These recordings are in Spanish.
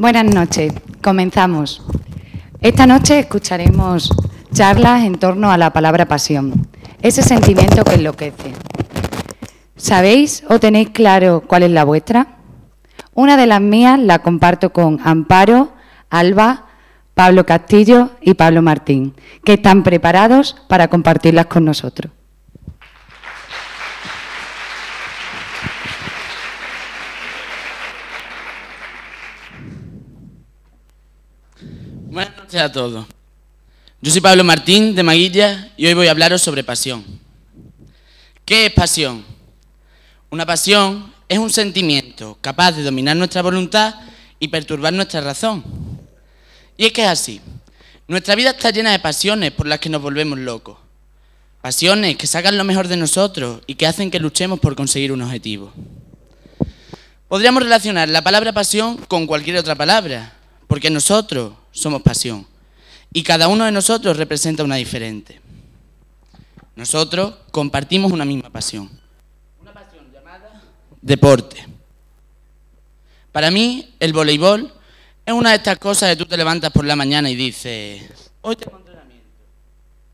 Buenas noches, comenzamos. Esta noche escucharemos charlas en torno a la palabra pasión, ese sentimiento que enloquece. ¿Sabéis o tenéis claro cuál es la vuestra? Una de las mías la comparto con Amparo, Alba, Pablo Castillo y Pablo Martín, que están preparados para compartirlas con nosotros. Buenas noches a todos. Yo soy Pablo Martín de Maguilla y hoy voy a hablaros sobre pasión. ¿Qué es pasión? Una pasión es un sentimiento capaz de dominar nuestra voluntad y perturbar nuestra razón. Y es que es así. Nuestra vida está llena de pasiones por las que nos volvemos locos. Pasiones que sacan lo mejor de nosotros y que hacen que luchemos por conseguir un objetivo. Podríamos relacionar la palabra pasión con cualquier otra palabra, porque nosotros, somos pasión. Y cada uno de nosotros representa una diferente. Nosotros compartimos una misma pasión. Una pasión llamada deporte. Para mí, el voleibol es una de estas cosas que tú te levantas por la mañana y dices, hoy tengo entrenamiento.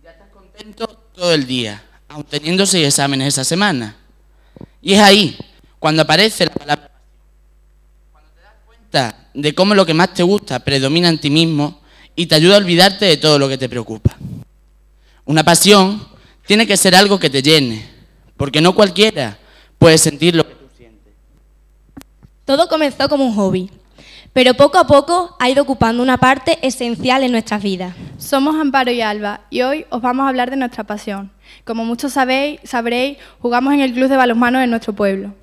Y ya estás contento todo el día, aun teniendo seis exámenes esa semana. Y es ahí, cuando aparece la palabra de cómo lo que más te gusta predomina en ti mismo y te ayuda a olvidarte de todo lo que te preocupa. Una pasión tiene que ser algo que te llene, porque no cualquiera puede sentir lo que tú sientes. Todo comenzó como un hobby, pero poco a poco ha ido ocupando una parte esencial en nuestras vidas. Somos Amparo y Alba y hoy os vamos a hablar de nuestra pasión. Como muchos sabéis, sabréis, jugamos en el club de balonmano de nuestro pueblo.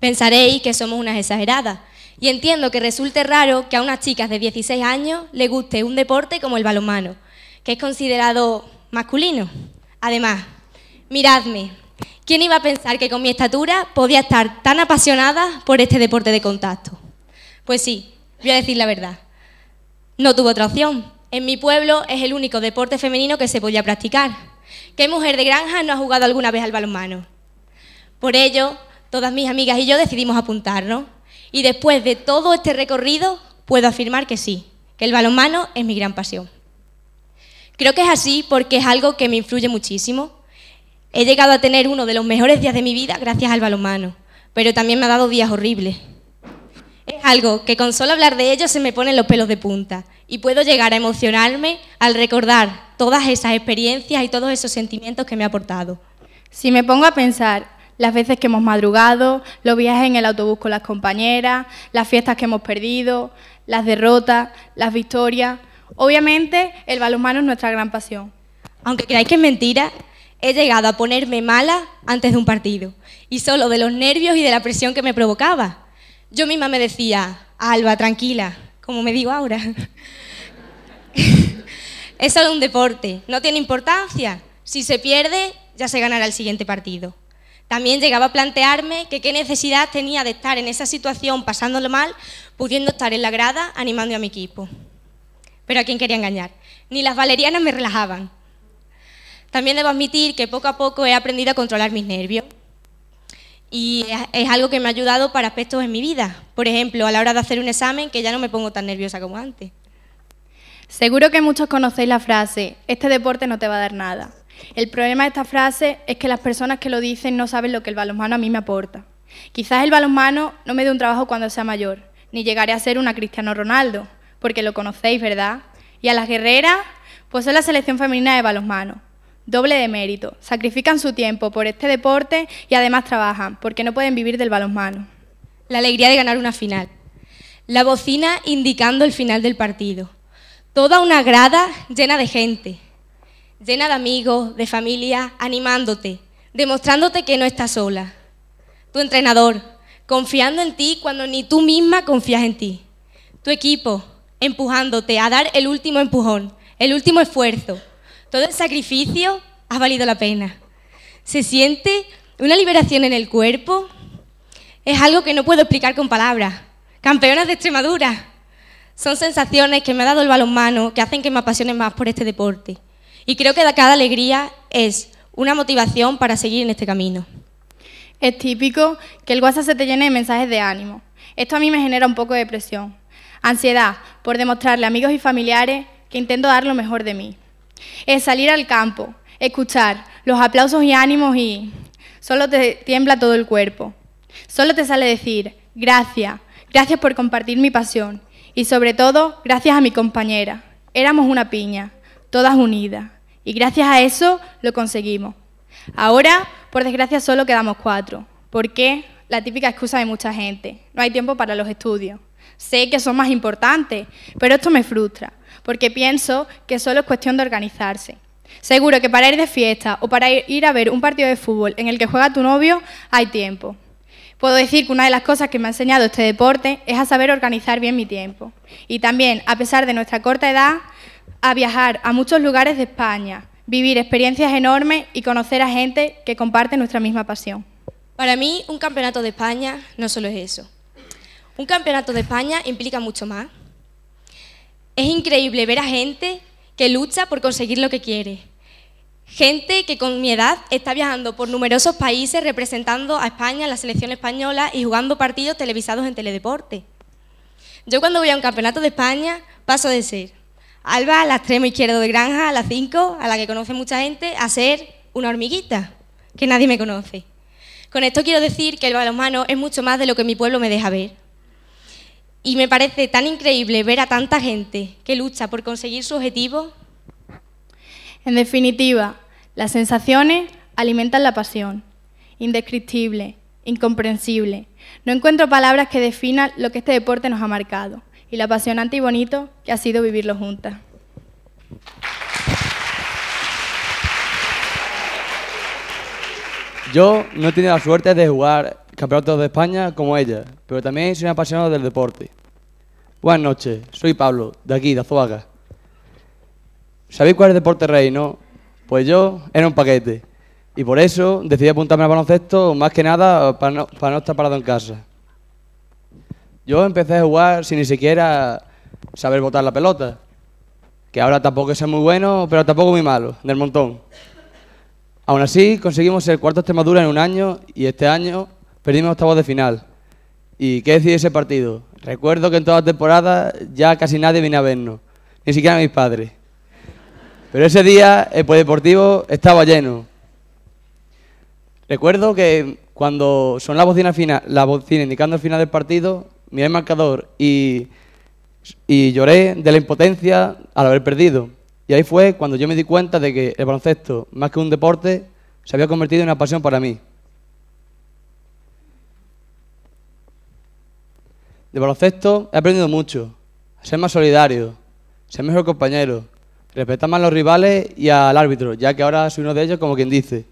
Pensaréis que somos unas exageradas, y entiendo que resulte raro que a unas chicas de 16 años le guste un deporte como el balonmano, que es considerado masculino. Además, miradme, ¿quién iba a pensar que con mi estatura podía estar tan apasionada por este deporte de contacto? Pues sí, voy a decir la verdad. No tuvo otra opción. En mi pueblo es el único deporte femenino que se podía practicar. ¿Qué mujer de granja no ha jugado alguna vez al balonmano? Por ello, todas mis amigas y yo decidimos apuntarnos. Y después de todo este recorrido, puedo afirmar que sí, que el balonmano es mi gran pasión. Creo que es así porque es algo que me influye muchísimo. He llegado a tener uno de los mejores días de mi vida gracias al balonmano, pero también me ha dado días horribles. Es algo que con solo hablar de ello se me ponen los pelos de punta y puedo llegar a emocionarme al recordar todas esas experiencias y todos esos sentimientos que me ha aportado. Si me pongo a pensar las veces que hemos madrugado, los viajes en el autobús con las compañeras, las fiestas que hemos perdido, las derrotas, las victorias. Obviamente, el balonmano es nuestra gran pasión. Aunque creáis que es mentira, he llegado a ponerme mala antes de un partido, y solo de los nervios y de la presión que me provocaba. Yo misma me decía, Alba, tranquila, como me digo ahora. es solo un deporte, no tiene importancia. Si se pierde, ya se ganará el siguiente partido. También llegaba a plantearme que qué necesidad tenía de estar en esa situación pasándolo mal, pudiendo estar en la grada animando a mi equipo. Pero a quién quería engañar. Ni las valerianas me relajaban. También debo admitir que poco a poco he aprendido a controlar mis nervios. Y es algo que me ha ayudado para aspectos en mi vida. Por ejemplo, a la hora de hacer un examen, que ya no me pongo tan nerviosa como antes. Seguro que muchos conocéis la frase, este deporte no te va a dar nada. El problema de esta frase es que las personas que lo dicen no saben lo que el balonmano a mí me aporta. Quizás el balonmano no me dé un trabajo cuando sea mayor, ni llegaré a ser una Cristiano Ronaldo, porque lo conocéis, ¿verdad? Y a las guerreras, pues son la selección femenina de balonmano. Doble de mérito, sacrifican su tiempo por este deporte y además trabajan, porque no pueden vivir del balonmano. La alegría de ganar una final. La bocina indicando el final del partido. Toda una grada llena de gente llena de amigos, de familia, animándote, demostrándote que no estás sola. Tu entrenador, confiando en ti cuando ni tú misma confías en ti. Tu equipo, empujándote a dar el último empujón, el último esfuerzo. Todo el sacrificio ha valido la pena. Se siente una liberación en el cuerpo. Es algo que no puedo explicar con palabras. Campeonas de Extremadura. Son sensaciones que me ha dado el balonmano que hacen que me apasione más por este deporte. Y creo que cada alegría es una motivación para seguir en este camino. Es típico que el WhatsApp se te llene de mensajes de ánimo. Esto a mí me genera un poco de presión, ansiedad por demostrarle a amigos y familiares que intento dar lo mejor de mí. Es salir al campo, escuchar los aplausos y ánimos y solo te tiembla todo el cuerpo. Solo te sale decir gracias, gracias por compartir mi pasión y sobre todo gracias a mi compañera. Éramos una piña, todas unidas. Y gracias a eso lo conseguimos. Ahora, por desgracia, solo quedamos cuatro. ¿Por qué? La típica excusa de mucha gente. No hay tiempo para los estudios. Sé que son más importantes, pero esto me frustra, porque pienso que solo es cuestión de organizarse. Seguro que para ir de fiesta o para ir a ver un partido de fútbol en el que juega tu novio, hay tiempo. Puedo decir que una de las cosas que me ha enseñado este deporte es a saber organizar bien mi tiempo. Y también, a pesar de nuestra corta edad, a viajar a muchos lugares de España, vivir experiencias enormes y conocer a gente que comparte nuestra misma pasión. Para mí, un campeonato de España no solo es eso. Un campeonato de España implica mucho más. Es increíble ver a gente que lucha por conseguir lo que quiere. Gente que con mi edad está viajando por numerosos países representando a España, la selección española y jugando partidos televisados en teledeporte. Yo cuando voy a un campeonato de España paso de ser Alba, la extremo izquierdo de Granja, a la 5, a la que conoce mucha gente, a ser una hormiguita, que nadie me conoce. Con esto quiero decir que el balonmano es mucho más de lo que mi pueblo me deja ver. Y me parece tan increíble ver a tanta gente que lucha por conseguir su objetivo. En definitiva, las sensaciones alimentan la pasión. Indescriptible, incomprensible. No encuentro palabras que definan lo que este deporte nos ha marcado y lo apasionante y bonito que ha sido vivirlo juntas. Yo no he tenido la suerte de jugar campeonatos de España como ella, pero también soy un apasionado del deporte. Buenas noches, soy Pablo, de aquí, de Azuaga. ¿Sabéis cuál es el deporte rey, no? Pues yo era un paquete. Y por eso decidí apuntarme al baloncesto, más que nada, para para no estar parado en casa. Yo empecé a jugar sin ni siquiera saber botar la pelota. Que ahora tampoco es muy bueno, pero tampoco muy malo, del montón. Aún así, conseguimos el cuarto Extremadura en un año y este año perdimos octavos de final. ¿Y qué decide ese partido? Recuerdo que en toda la temporada ya casi nadie vino a vernos, ni siquiera mis padres. Pero ese día el deportivo estaba lleno. Recuerdo que cuando son las final, la bocina indicando el final del partido, miré el marcador y, lloré de la impotencia al haber perdido. Y ahí fue cuando yo me di cuenta de que el baloncesto, más que un deporte, se había convertido en una pasión para mí. De baloncesto he aprendido mucho. A ser más solidario, ser mejor compañero, respetar más a los rivales y al árbitro, ya que ahora soy uno de ellos como quien dice.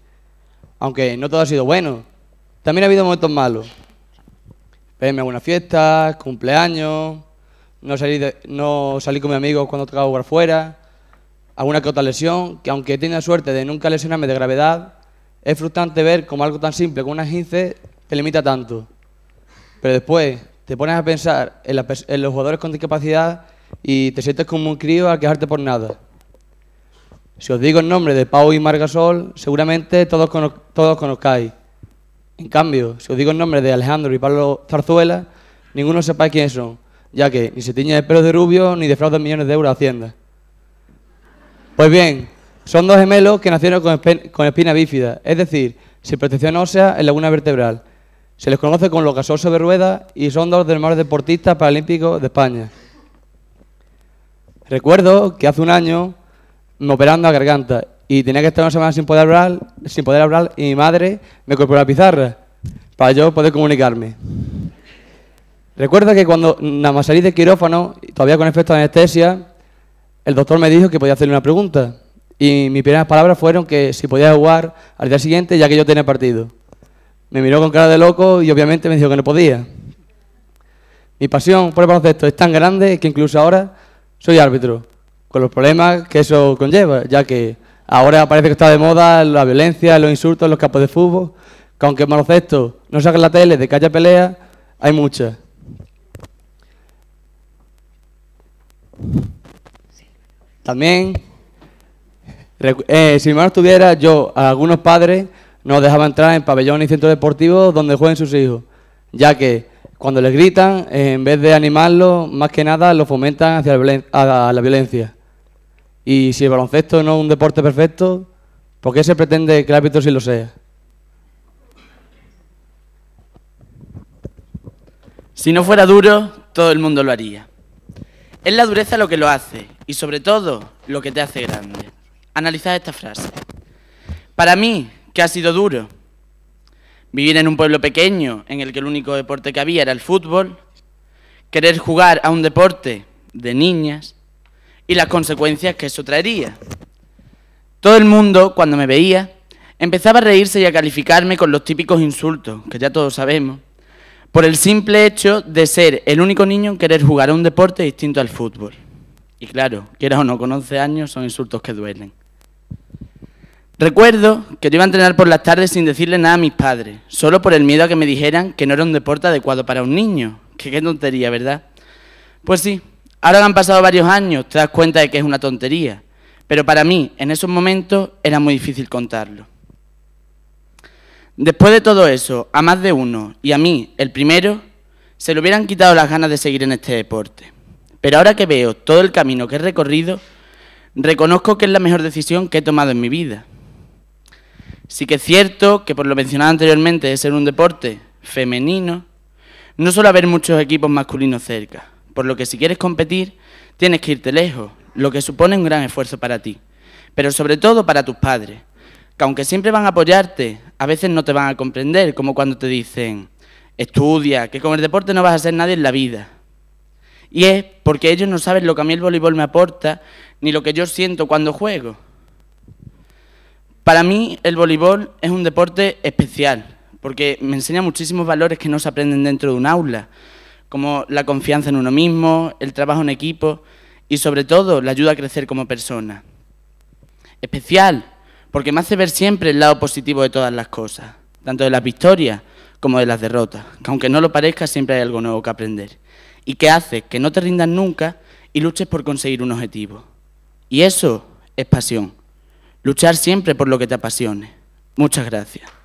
Aunque no todo ha sido bueno. También ha habido momentos malos, verme a una fiesta, cumpleaños, no salí, no salí con mis amigos cuando tocaba jugar fuera, alguna que otra lesión, que aunque he tenido suerte de nunca lesionarme de gravedad, es frustrante ver como algo tan simple como una gince te limita tanto. Pero después te pones a pensar en, los jugadores con discapacidad y te sientes como un crío a quejarte por nada. Si os digo el nombre de Pau y Margasol, seguramente todos, todos conozcáis. En cambio, si os digo el nombre de Alejandro y Pablo Zarzuela, ninguno sepa quiénes son, ya que ni se tiñe el pelo de rubio ni defraudan millones de euros a Hacienda. Pues bien, son dos gemelos que nacieron con, espina bífida, es decir, sin protección ósea en laguna vertebral. Se les conoce como los gasosos de rueda y son dos de los mejores deportistas paralímpicos de España. Recuerdo que hace un año me operando a garganta y tenía que estar una semana sin poder hablar, sin poder hablar y mi madre me copió la pizarra para yo poder comunicarme. Recuerda que cuando nada más salí del quirófano, todavía con efecto de anestesia, el doctor me dijo que podía hacerle una pregunta y mis primeras palabras fueron que si podía jugar al día siguiente ya que yo tenía partido. Me miró con cara de loco y obviamente me dijo que no podía. Mi pasión por el baloncesto es tan grande que incluso ahora soy árbitro, con los problemas que eso conlleva, ya que Ahora parece que está de moda la violencia, los insultos los capos de fútbol, que aunque en baloncesto no saca la tele de que haya pelea, hay muchas. También, eh, si mi estuviera, yo, a algunos padres nos dejaba entrar en pabellones y centros deportivos donde jueguen sus hijos, ya que cuando les gritan, en vez de animarlos, más que nada los fomentan hacia la violencia. Y si el baloncesto no es un deporte perfecto, ¿por qué se pretende que el árbitro sí lo sea? Si no fuera duro, todo el mundo lo haría. Es la dureza lo que lo hace y sobre todo lo que te hace grande. Analizad esta frase. Para mí, que ha sido duro? Vivir en un pueblo pequeño en el que el único deporte que había era el fútbol, querer jugar a un deporte de niñas, y las consecuencias que eso traería. Todo el mundo, cuando me veía, empezaba a reírse y a calificarme con los típicos insultos, que ya todos sabemos, por el simple hecho de ser el único niño en querer jugar a un deporte distinto al fútbol. Y claro, quieras o no, con 11 años son insultos que duelen. Recuerdo que yo iba a entrenar por las tardes sin decirle nada a mis padres, solo por el miedo a que me dijeran que no era un deporte adecuado para un niño. Que qué tontería, ¿verdad? Pues sí, Ahora han pasado varios años, te das cuenta de que es una tontería, pero para mí, en esos momentos, era muy difícil contarlo. Después de todo eso, a más de uno, y a mí, el primero, se le hubieran quitado las ganas de seguir en este deporte. Pero ahora que veo todo el camino que he recorrido, reconozco que es la mejor decisión que he tomado en mi vida. Sí que es cierto que, por lo mencionado anteriormente, de ser un deporte femenino, no suele haber muchos equipos masculinos cerca por lo que si quieres competir, tienes que irte lejos, lo que supone un gran esfuerzo para ti, pero sobre todo para tus padres, que aunque siempre van a apoyarte, a veces no te van a comprender, como cuando te dicen, estudia, que con el deporte no vas a ser nadie en la vida. Y es porque ellos no saben lo que a mí el voleibol me aporta, ni lo que yo siento cuando juego. Para mí el voleibol es un deporte especial, porque me enseña muchísimos valores que no se aprenden dentro de un aula como la confianza en uno mismo, el trabajo en equipo y sobre todo la ayuda a crecer como persona. Especial, porque me hace ver siempre el lado positivo de todas las cosas, tanto de las victorias como de las derrotas, que aunque no lo parezca siempre hay algo nuevo que aprender y que hace que no te rindas nunca y luches por conseguir un objetivo. Y eso es pasión, luchar siempre por lo que te apasione. Muchas gracias.